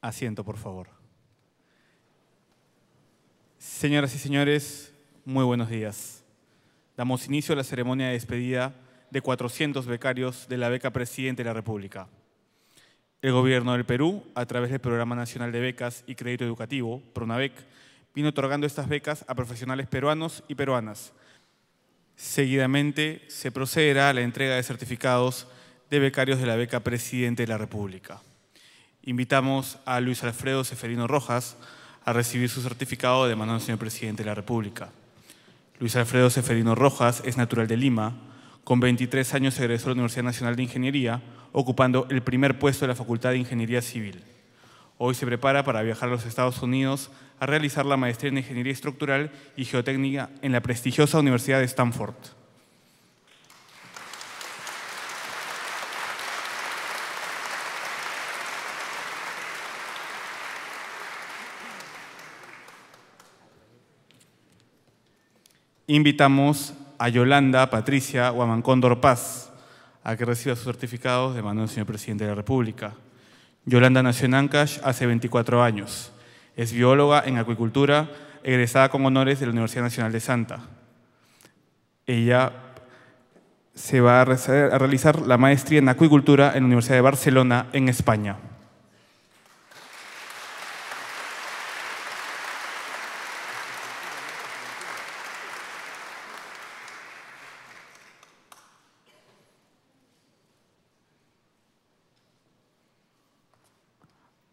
Asiento, por favor. Señoras y señores, muy buenos días. Damos inicio a la ceremonia de despedida de 400 becarios de la beca Presidente de la República. El Gobierno del Perú, a través del Programa Nacional de Becas y Crédito Educativo, PRONAVEC, vino otorgando estas becas a profesionales peruanos y peruanas. Seguidamente se procederá a la entrega de certificados de becarios de la beca Presidente de la República. Invitamos a Luis Alfredo Seferino Rojas a recibir su certificado de mano del señor presidente de la República. Luis Alfredo Seferino Rojas es natural de Lima. Con 23 años egresó de la Universidad Nacional de Ingeniería, ocupando el primer puesto de la Facultad de Ingeniería Civil. Hoy se prepara para viajar a los Estados Unidos a realizar la maestría en Ingeniería Estructural y Geotécnica en la prestigiosa Universidad de Stanford. invitamos a Yolanda, Patricia o Paz a que reciba sus certificados de mano del señor presidente de la República. Yolanda nació en Ancash hace 24 años. Es bióloga en acuicultura, egresada con honores de la Universidad Nacional de Santa. Ella se va a realizar la maestría en acuicultura en la Universidad de Barcelona, en España.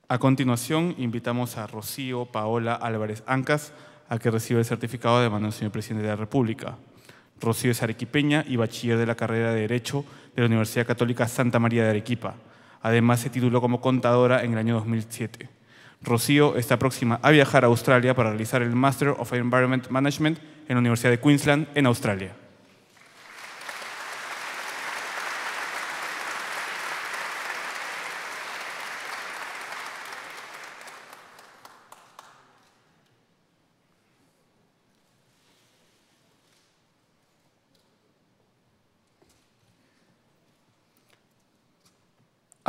A continuación, invitamos a Rocío Paola Álvarez Ancas a que reciba el certificado de mano del señor presidente de la República. Rocío es arequipeña y bachiller de la carrera de Derecho de la Universidad Católica Santa María de Arequipa. Además, se tituló como contadora en el año 2007. Rocío está próxima a viajar a Australia para realizar el Master of Environment Management en la Universidad de Queensland, en Australia.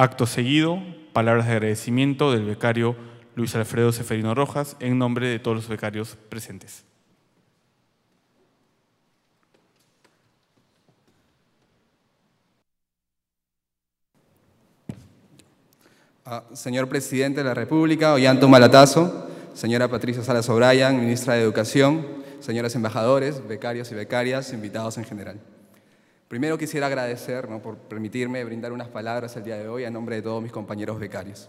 Acto seguido, palabras de agradecimiento del becario Luis Alfredo Seferino Rojas en nombre de todos los becarios presentes. Ah, señor Presidente de la República, Ollanto Malatazo, señora Patricia Salas O'Brien, Ministra de Educación, señores embajadores, becarios y becarias, invitados en general. Primero quisiera agradecer por permitirme brindar unas palabras el día de hoy a nombre de todos mis compañeros becarios.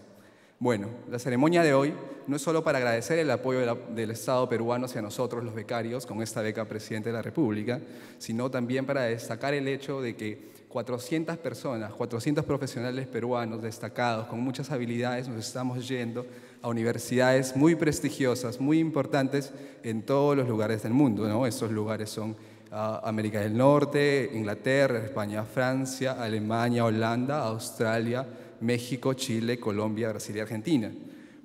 Bueno, la ceremonia de hoy no es solo para agradecer el apoyo del Estado peruano hacia nosotros los becarios con esta beca Presidente de la República, sino también para destacar el hecho de que 400 personas, 400 profesionales peruanos destacados con muchas habilidades nos estamos yendo a universidades muy prestigiosas, muy importantes en todos los lugares del mundo. ¿no? Esos lugares son América del Norte, Inglaterra, España, Francia, Alemania, Holanda, Australia, México, Chile, Colombia, Brasil y Argentina.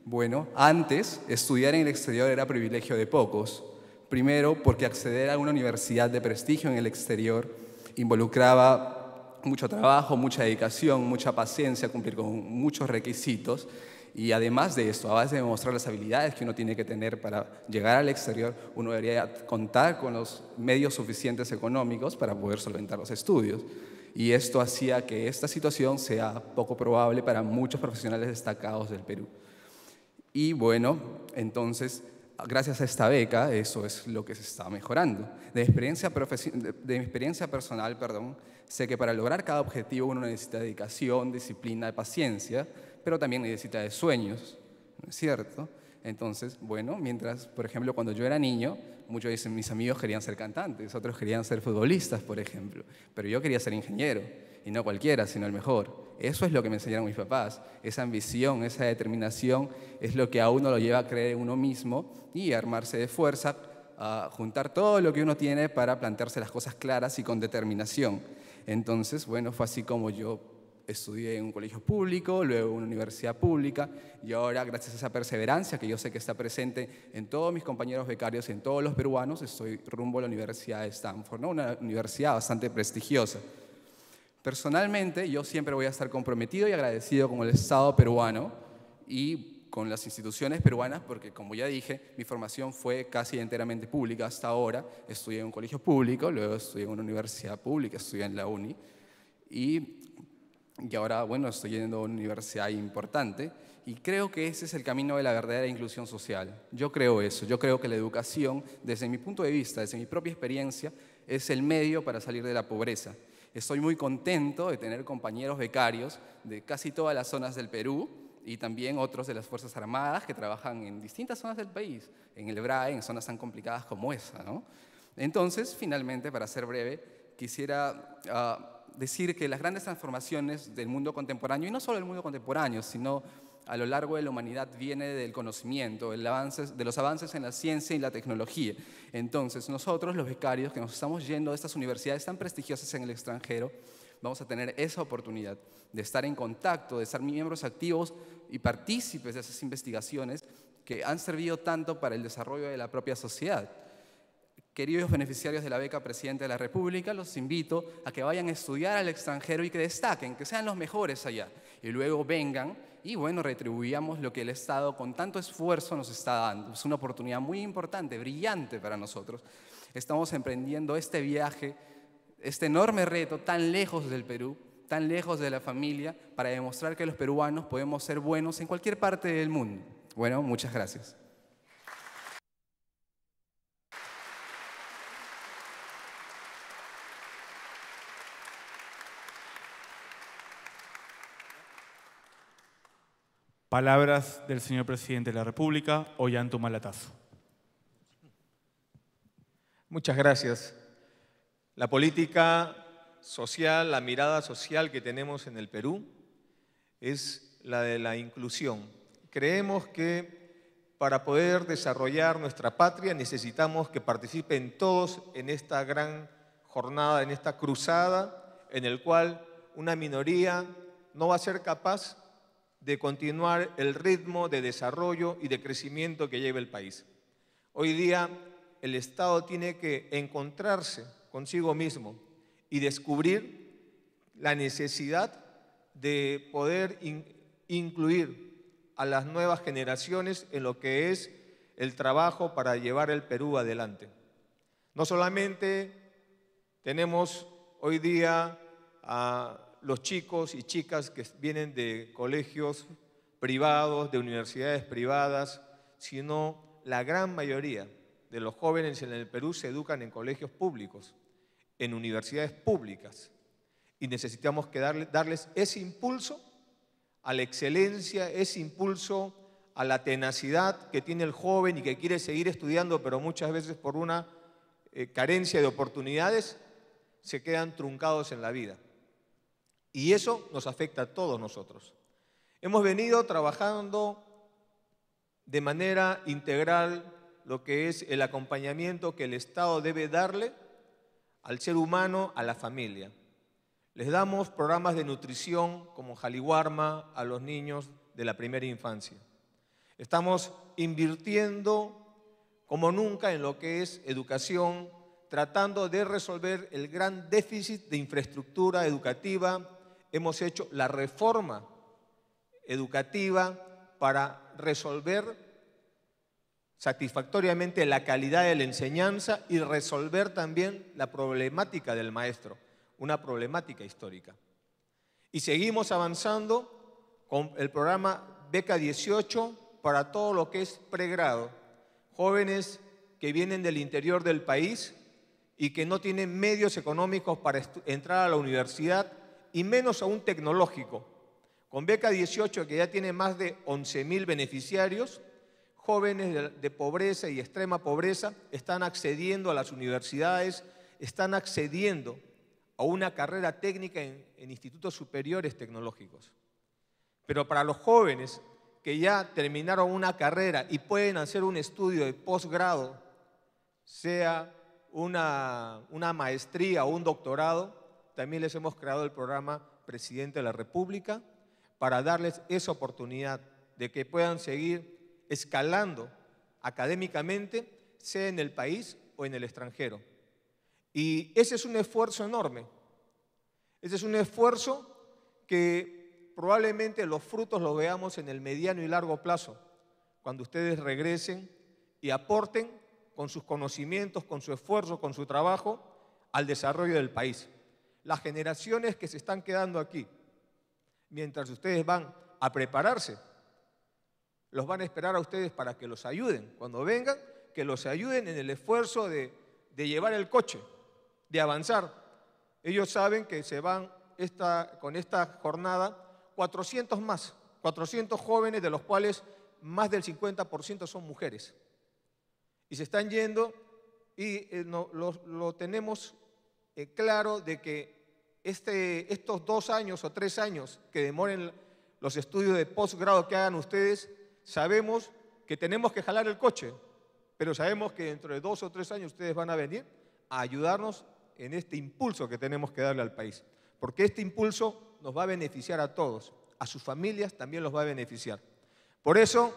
Bueno, antes estudiar en el exterior era privilegio de pocos. Primero, porque acceder a una universidad de prestigio en el exterior involucraba mucho trabajo, mucha dedicación, mucha paciencia, cumplir con muchos requisitos. Y además de esto, a base de mostrar las habilidades que uno tiene que tener para llegar al exterior, uno debería contar con los medios suficientes económicos para poder solventar los estudios. Y esto hacía que esta situación sea poco probable para muchos profesionales destacados del Perú. Y bueno, entonces gracias a esta beca, eso es lo que se está mejorando. De, experiencia de mi experiencia personal, perdón, sé que para lograr cada objetivo uno necesita dedicación, disciplina y paciencia, pero también necesita de sueños, ¿no es cierto? Entonces, bueno, mientras, por ejemplo, cuando yo era niño, muchos de mis amigos querían ser cantantes, otros querían ser futbolistas, por ejemplo, pero yo quería ser ingeniero, y no cualquiera, sino el mejor. Eso es lo que me enseñaron mis papás, esa ambición, esa determinación es lo que a uno lo lleva a creer en uno mismo y armarse de fuerza, a juntar todo lo que uno tiene para plantearse las cosas claras y con determinación. Entonces, bueno, fue así como yo estudié en un colegio público, luego en una universidad pública y ahora gracias a esa perseverancia que yo sé que está presente en todos mis compañeros becarios, en todos los peruanos, estoy rumbo a la Universidad de Stanford, una universidad bastante prestigiosa. Personalmente yo siempre voy a estar comprometido y agradecido con el Estado peruano y con las instituciones peruanas porque, como ya dije, mi formación fue casi enteramente pública hasta ahora. Estudié en un colegio público, luego estudié en una universidad pública, estudié en la UNI. Y y ahora, bueno, estoy yendo a una universidad importante y creo que ese es el camino de la verdadera inclusión social. Yo creo eso, yo creo que la educación, desde mi punto de vista, desde mi propia experiencia, es el medio para salir de la pobreza. Estoy muy contento de tener compañeros becarios de casi todas las zonas del Perú y también otros de las Fuerzas Armadas que trabajan en distintas zonas del país, en el BRAE, en zonas tan complicadas como esa. ¿no? Entonces, finalmente, para ser breve, quisiera... Ah, decir que las grandes transformaciones del mundo contemporáneo, y no solo del mundo contemporáneo, sino a lo largo de la humanidad viene del conocimiento, del avance de los avances en la ciencia y la tecnología. Entonces, nosotros, los becarios que nos estamos yendo de estas universidades tan prestigiosas en el extranjero, vamos a tener esa oportunidad de estar en contacto, de ser miembros activos y partícipes de esas investigaciones que han servido tanto para el desarrollo de la propia sociedad. Queridos beneficiarios de la beca Presidente de la República, los invito a que vayan a estudiar al extranjero y que destaquen, que sean los mejores allá. Y luego vengan y, bueno, retribuyamos lo que el Estado con tanto esfuerzo nos está dando. Es una oportunidad muy importante, brillante para nosotros. Estamos emprendiendo este viaje, este enorme reto tan lejos del Perú, tan lejos de la familia, para demostrar que los peruanos podemos ser buenos en cualquier parte del mundo. Bueno, muchas gracias. Palabras del señor presidente de la República, tu Malatazo. Muchas gracias. La política social, la mirada social que tenemos en el Perú es la de la inclusión. Creemos que para poder desarrollar nuestra patria necesitamos que participen todos en esta gran jornada, en esta cruzada en el cual una minoría no va a ser capaz de continuar el ritmo de desarrollo y de crecimiento que lleva el país. Hoy día el Estado tiene que encontrarse consigo mismo y descubrir la necesidad de poder incluir a las nuevas generaciones en lo que es el trabajo para llevar el Perú adelante. No solamente tenemos hoy día a los chicos y chicas que vienen de colegios privados, de universidades privadas, sino la gran mayoría de los jóvenes en el Perú se educan en colegios públicos, en universidades públicas. Y necesitamos darles ese impulso a la excelencia, ese impulso a la tenacidad que tiene el joven y que quiere seguir estudiando, pero muchas veces por una eh, carencia de oportunidades se quedan truncados en la vida. Y eso nos afecta a todos nosotros. Hemos venido trabajando de manera integral lo que es el acompañamiento que el Estado debe darle al ser humano, a la familia. Les damos programas de nutrición como Jaliwarma a los niños de la primera infancia. Estamos invirtiendo como nunca en lo que es educación, tratando de resolver el gran déficit de infraestructura educativa hemos hecho la reforma educativa para resolver satisfactoriamente la calidad de la enseñanza y resolver también la problemática del maestro, una problemática histórica. Y seguimos avanzando con el programa Beca 18 para todo lo que es pregrado, jóvenes que vienen del interior del país y que no tienen medios económicos para entrar a la universidad y menos aún tecnológico. Con Beca 18, que ya tiene más de 11.000 beneficiarios, jóvenes de pobreza y extrema pobreza están accediendo a las universidades, están accediendo a una carrera técnica en, institutos superiores tecnológicos. Pero para los jóvenes que ya terminaron una carrera y pueden hacer un estudio de posgrado, sea una, una maestría o un doctorado, también les hemos creado el programa Presidente de la República para darles esa oportunidad de que puedan seguir escalando académicamente, sea en el país o en el extranjero. Y ese es un esfuerzo enorme. Ese es un esfuerzo que probablemente los frutos los veamos en el mediano y largo plazo, cuando ustedes regresen y aporten con sus conocimientos, con su esfuerzo, con su trabajo al desarrollo del país las generaciones que se están quedando aquí, mientras ustedes van a prepararse, los van a esperar a ustedes para que los ayuden. Cuando vengan, que los ayuden en el esfuerzo de, llevar el coche, de avanzar. Ellos saben que se van esta, con esta jornada 400 más, 400 jóvenes, de los cuales más del 50% son mujeres. Y se están yendo y eh, lo, tenemos eh, claro de que este, estos dos años o tres años que demoren los estudios de posgrado que hagan ustedes, sabemos que tenemos que jalar el coche, pero sabemos que dentro de dos o tres años ustedes van a venir a ayudarnos en este impulso que tenemos que darle al país, porque este impulso nos va a beneficiar a todos, a sus familias también los va a beneficiar. Por eso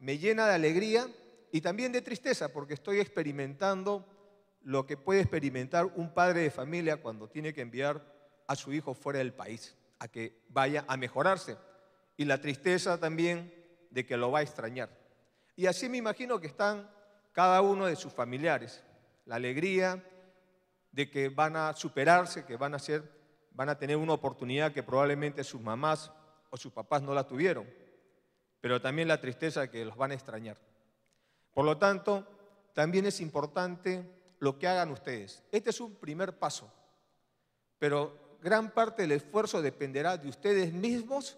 me llena de alegría y también de tristeza, porque estoy experimentando lo que puede experimentar un padre de familia cuando tiene que enviar a su hijo fuera del país, a que vaya a mejorarse. Y la tristeza también de que lo va a extrañar. Y así me imagino que están cada uno de sus familiares. La alegría de que van a superarse, que van a, ser, van a tener una oportunidad que probablemente sus mamás o sus papás no la tuvieron. Pero también la tristeza de que los van a extrañar. Por lo tanto, también es importante lo que hagan ustedes. Este es un primer paso, pero gran parte del esfuerzo dependerá de ustedes mismos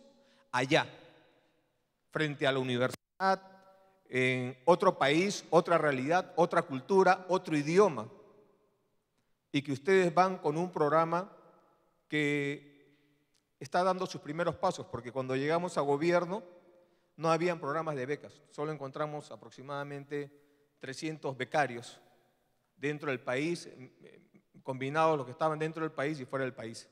allá, frente a la universidad, en otro país, otra realidad, otra cultura, otro idioma. Y que ustedes van con un programa que está dando sus primeros pasos, porque cuando llegamos a gobierno no habían programas de becas, solo encontramos aproximadamente 300 becarios dentro del país, eh, combinados los que estaban dentro del país y fuera del país.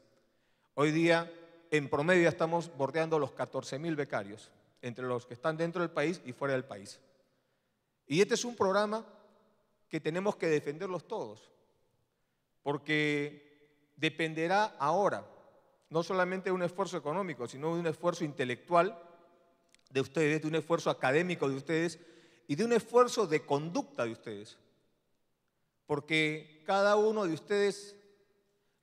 Hoy día, en promedio, estamos bordeando los 14.000 becarios, entre los que están dentro del país y fuera del país. Y este es un programa que tenemos que defenderlos todos, porque dependerá ahora no solamente de un esfuerzo económico, sino de un esfuerzo intelectual de ustedes, de un esfuerzo académico de ustedes y de un esfuerzo de conducta de ustedes. Porque cada uno de ustedes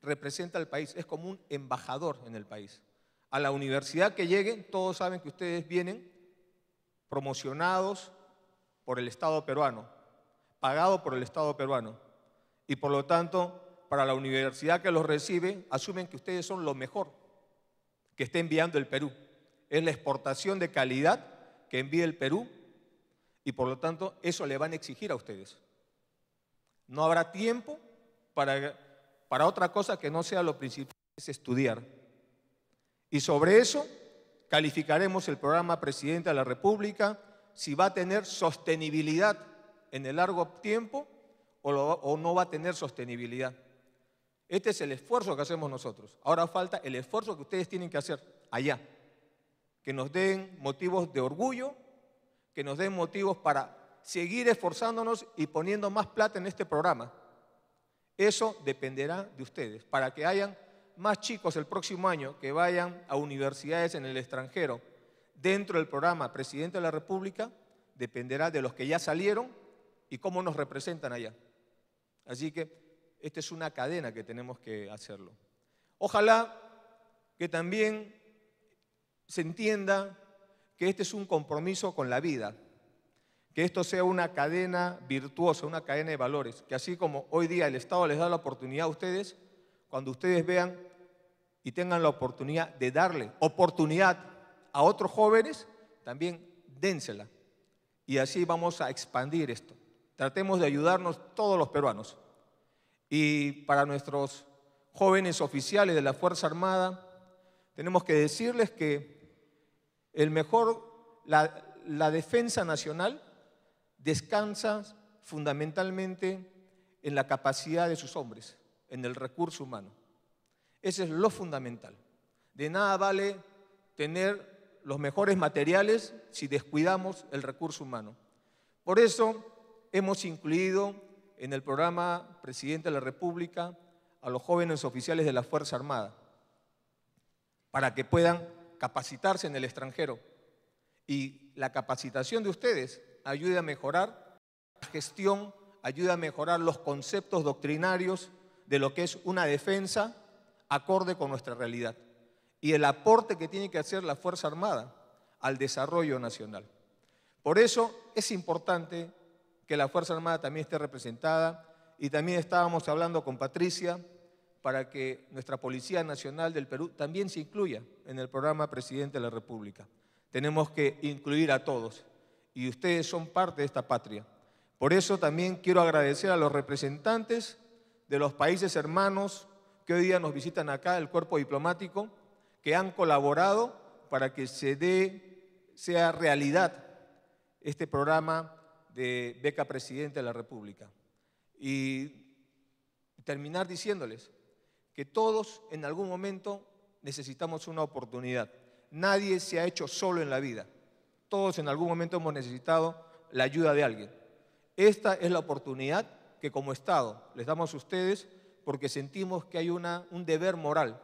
representa al país, es como un embajador en el país. A la universidad que lleguen, todos saben que ustedes vienen promocionados por el Estado peruano, pagado por el Estado peruano. Y por lo tanto, para la universidad que los recibe, asumen que ustedes son lo mejor que está enviando el Perú. Es la exportación de calidad que envía el Perú y por lo tanto eso le van a exigir a ustedes. No habrá tiempo para para otra cosa que no sea lo principal, es estudiar. Y sobre eso calificaremos el programa Presidente de la República, si va a tener sostenibilidad en el largo tiempo o, no va a tener sostenibilidad. Este es el esfuerzo que hacemos nosotros. Ahora falta el esfuerzo que ustedes tienen que hacer allá. Que nos den motivos de orgullo, que nos den motivos para seguir esforzándonos y poniendo más plata en este programa. Eso dependerá de ustedes. Para que hayan más chicos el próximo año que vayan a universidades en el extranjero dentro del programa Presidente de la República, dependerá de los que ya salieron y cómo nos representan allá. Así que esta es una cadena que tenemos que hacerlo. Ojalá que también se entienda que este es un compromiso con la vida, que esto sea una cadena virtuosa, una cadena de valores, que así como hoy día el Estado les da la oportunidad a ustedes, cuando ustedes vean y tengan la oportunidad de darle oportunidad a otros jóvenes, también dénsela. Y así vamos a expandir esto. Tratemos de ayudarnos todos los peruanos. Y para nuestros jóvenes oficiales de la Fuerza Armada, tenemos que decirles que el mejor, la, defensa nacional descansa fundamentalmente en la capacidad de sus hombres, en el recurso humano. Ese es lo fundamental. De nada vale tener los mejores materiales si descuidamos el recurso humano. Por eso hemos incluido en el programa Presidente de la República a los jóvenes oficiales de la Fuerza Armada para que puedan capacitarse en el extranjero. Y la capacitación de ustedes ayude a mejorar la gestión, ayude a mejorar los conceptos doctrinarios de lo que es una defensa acorde con nuestra realidad y el aporte que tiene que hacer la Fuerza Armada al desarrollo nacional. Por eso es importante que la Fuerza Armada también esté representada y también estábamos hablando con Patricia para que nuestra Policía Nacional del Perú también se incluya en el programa Presidente de la República. Tenemos que incluir a todos y ustedes son parte de esta patria. Por eso también quiero agradecer a los representantes de los países hermanos que hoy día nos visitan acá, el cuerpo diplomático, que han colaborado para que se dé, sea realidad este programa de beca presidente de la República. Y terminar diciéndoles que todos en algún momento necesitamos una oportunidad. Nadie se ha hecho solo en la vida. Todos en algún momento hemos necesitado la ayuda de alguien. Esta es la oportunidad que como Estado les damos a ustedes porque sentimos que hay un deber moral,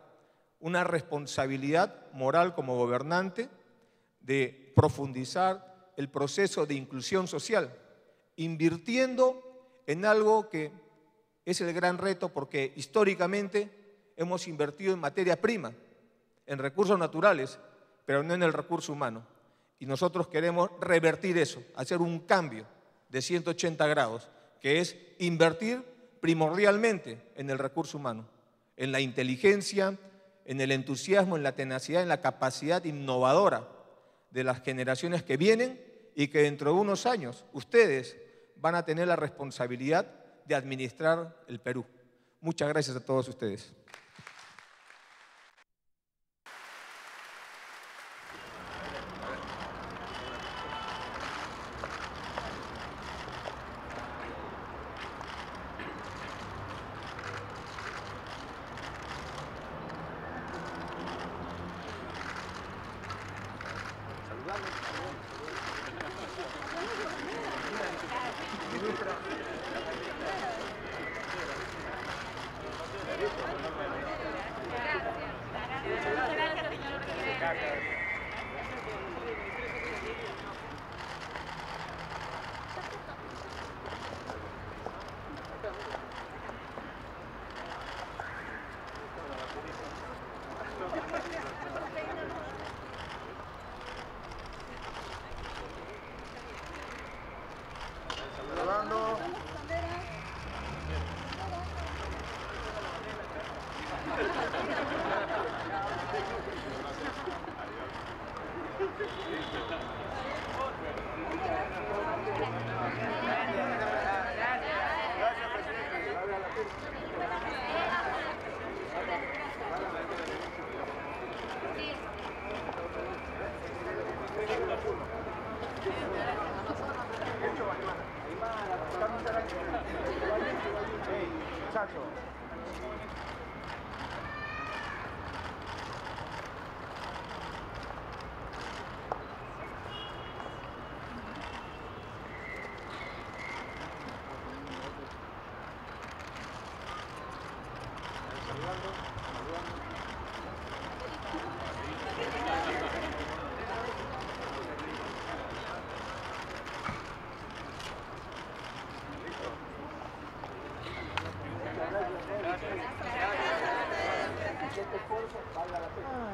una responsabilidad moral como gobernante de profundizar el proceso de inclusión social, invirtiendo en algo que es el gran reto porque históricamente hemos invertido en materia prima, en recursos naturales, pero no en el recurso humano. Y nosotros queremos revertir eso, hacer un cambio de 180 grados, que es invertir primordialmente en el recurso humano, en la inteligencia, en el entusiasmo, en la tenacidad, en la capacidad innovadora de las generaciones que vienen y que dentro de unos años ustedes van a tener la responsabilidad de administrar el Perú. Muchas gracias a todos ustedes. 嗯。